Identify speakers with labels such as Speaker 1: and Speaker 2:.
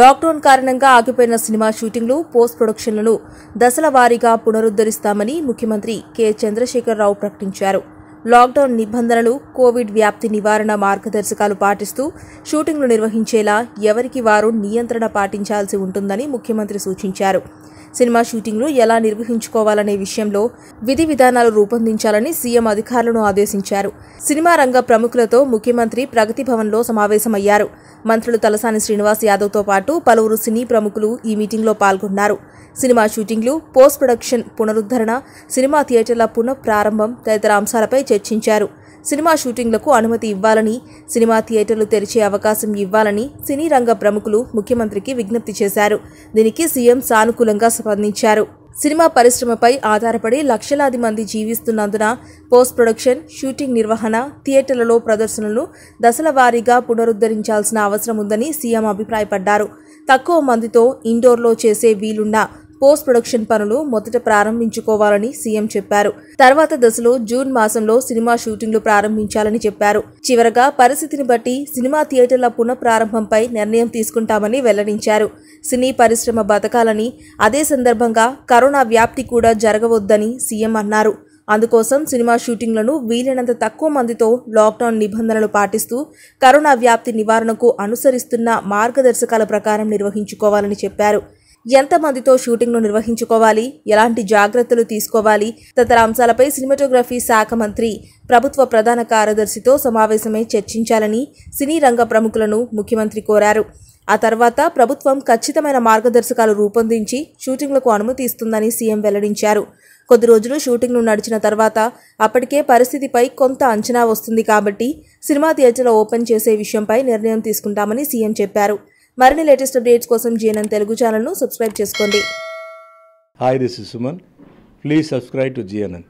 Speaker 1: lockdown కారణంగా ఆగిపోయిన cinema షూటింగ్లు పోస్ట్ ప్రొడక్షన్లను దశల వారీగా పునరుద్ధరిస్తామని ముఖ్యమంత్రి కె చంద్రశేఖరరావు ప్రకటించారు లాక్డౌన్ నిబంధనలు కోవిడ్ వ్యాప్తి నివారణ మార్గదర్శకాలు పాటిస్తూ షూటింగ్లు నిర్వహించేలా ఎవరికి వారు నియంత్రణ పాటించాల్సి ఉంటుందని ముఖ్యమంత్రి సూచించారు సినిమా షూటింగ్లు ఎలా నిర్వహించుకోవాలనే విషయంలో విధి విధానాలు రూపొందించాలని సీఎం అధికారులను ఆదేశించారు సినిమా రంగ ప్రముఖులతో ముఖ్యమంత్రి ప్రగతి భవన్లో సమావేశమయ్యారు మంత్రులు తలసాని శ్రీనివాస్ యాదవ్తో పాటు పలువురు సినీ ప్రముఖులు ఈ మీటింగ్లో పాల్గొన్నారు సినిమా షూటింగ్లు పోస్ట్ ప్రొడక్షన్ పునరుద్ధరణ సినిమా థియేటర్ల పునఃప్రారంభం తదితర అంశాలపై చర్చించారు సినిమా షూటింగ్లకు అనుమతి ఇవ్వాలని సినిమా థియేటర్లు తెరిచే అవకాశం ఇవ్వాలని సినీ రంగ ప్రముఖులు ముఖ్యమంత్రికి విజ్ఞప్తి చేశారు దీనికి సీఎం సానుకూలంగా స్పందించారు సినిమా పరిశ్రమపై ఆధారపడి లక్షలాది మంది జీవిస్తున్నందున పోస్ట్ ప్రొడక్షన్ షూటింగ్ నిర్వహణ థియేటర్లలో ప్రదర్శనలు దశల వారీగా పునరుద్ధరించాల్సిన అవసరం ఉందని సీఎం అభిప్రాయపడ్డారు తక్కువ మందితో ఇండోర్లో చేసే వీలున్న పోస్ట్ ప్రొడక్షన్ పనులు మొదట ప్రారంభించుకోవాలని సీఎం చెప్పారు తర్వాత దశలో జూన్ మాసంలో సినిమా షూటింగ్లు ప్రారంభించాలని చెప్పారు చివరగా పరిస్థితిని బట్టి సినిమా థియేటర్ల పునఃప్రారంభంపై నిర్ణయం తీసుకుంటామని వెల్లడించారు సినీ పరిశ్రమ బతకాలని అదే సందర్భంగా కరోనా వ్యాప్తి కూడా జరగవద్దని సీఎం అన్నారు అందుకోసం సినిమా షూటింగ్లను వీలైనంత తక్కువ మందితో లాక్డౌన్ నిబంధనలు పాటిస్తూ కరోనా వ్యాప్తి నివారణకు అనుసరిస్తున్న మార్గదర్శకాల ప్రకారం నిర్వహించుకోవాలని చెప్పారు ఎంతమందితో షూటింగ్ను నిర్వహించుకోవాలి ఎలాంటి జాగ్రత్తలు తీసుకోవాలి తదితర అంశాలపై సినిమాటోగ్రఫీ శాఖ మంత్రి ప్రభుత్వ ప్రధాన కార్యదర్శితో సమావేశమై చర్చించాలని సినీ రంగ ప్రముఖులను ముఖ్యమంత్రి కోరారు ఆ తర్వాత ప్రభుత్వం ఖచ్చితమైన మార్గదర్శకాలు రూపొందించి షూటింగ్లకు అనుమతి ఇస్తుందని సీఎం వెల్లడించారు కొద్ది రోజులు షూటింగ్ను నడిచిన తర్వాత అప్పటికే పరిస్థితిపై కొంత అంచనా వస్తుంది కాబట్టి సినిమా థియేటర్లు ఓపెన్ చేసే విషయంపై నిర్ణయం తీసుకుంటామని సీఎం చెప్పారు మరిన్ని లేటెస్ట్ అప్డేట్స్ కోసం జీఎన్ఎన్ తెలుగు ఛానల్ను సబ్స్క్రైబ్ చేసుకోండి hi this is Suman please subscribe to GNN